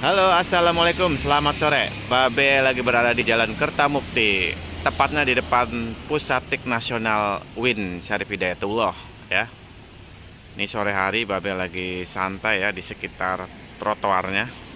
Halo assalamualaikum selamat sore Babe lagi berada di jalan Kertamukti Tepatnya di depan Pusatik Nasional Win Syarif Hidayatullah ya Ini sore hari Babe lagi santai ya di sekitar trotoarnya